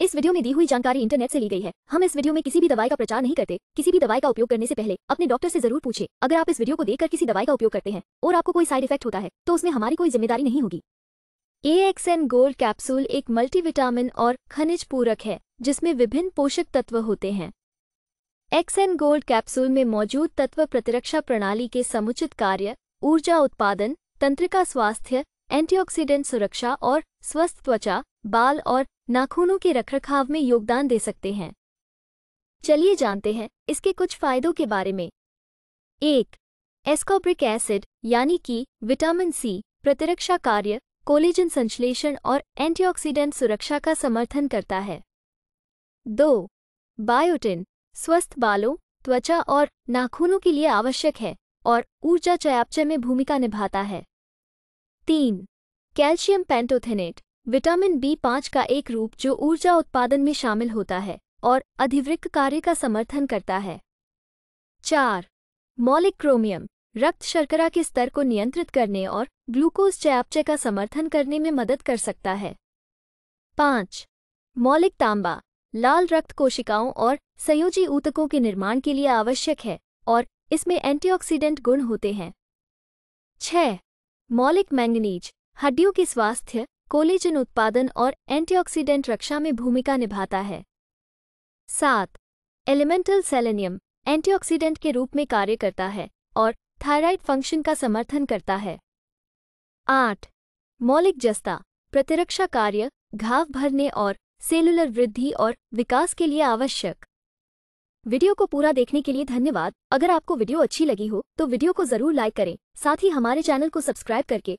इस वीडियो में दी हुई जानकारी इंटरनेट से ली गई है हम इस वीडियो में किसी भी दवाई का प्रचार नहीं करते किसी भी दवाई का उपयोग करने से पहले अपने डॉक्टर से जरूर पूछे अगर आप इस वीडियो को देखकर किसी दवाई का उपयोग करते हैं और आपको कोई साइड इफेक्ट होता है तो उसमें हमारी कोई जिम्मेदारी नहीं होगी A X N gold capsule एक मल्टीविटामिन और खनिज पूरक है जिसमें विभिन्न पोषक तत्व होते हैं एक्स एन गोल्ड कैप्सूल में मौजूद तत्व प्रतिरक्षा प्रणाली के समुचित कार्य ऊर्जा उत्पादन तंत्रिका स्वास्थ्य एंटीऑक्सीडेंट सुरक्षा और स्वस्थ त्वचा बाल और नाखूनों के रखरखाव में योगदान दे सकते हैं चलिए जानते हैं इसके कुछ फायदों के बारे में एक एस्कोब्रिक एसिड यानी कि विटामिन सी प्रतिरक्षा कार्य कोलेजन संश्लेषण और एंटीऑक्सीडेंट सुरक्षा का समर्थन करता है दो बायोटिन स्वस्थ बालों त्वचा और नाखूनों के लिए आवश्यक है और ऊर्जा चयापचय में भूमिका निभाता है तीन कैल्शियम पेंटोथेनेट विटामिन बी पाँच का एक रूप जो ऊर्जा उत्पादन में शामिल होता है और अधिवृक्क कार्य का समर्थन करता है चार मौलिक क्रोमियम रक्त शर्करा के स्तर को नियंत्रित करने और ग्लूकोज चयापचय का समर्थन करने में मदद कर सकता है पाँच मौलिक तांबा लाल रक्त कोशिकाओं और संयोजी ऊतकों के निर्माण के लिए आवश्यक है और इसमें एंटीऑक्सीडेंट गुण होते हैं छ मौलिक मैंगनीज हड्डियों के स्वास्थ्य कोलेजन उत्पादन और एंटीऑक्सीडेंट रक्षा में भूमिका निभाता है सात एलिमेंटल सेलेनियम एंटीऑक्सीडेंट के रूप में कार्य करता है और थायराइड फंक्शन का समर्थन करता है आठ मौलिक जस्ता प्रतिरक्षा कार्य घाव भरने और सेलुलर वृद्धि और विकास के लिए आवश्यक वीडियो को पूरा देखने के लिए धन्यवाद अगर आपको वीडियो अच्छी लगी हो तो वीडियो को जरूर लाइक करें साथ ही हमारे चैनल को सब्सक्राइब करके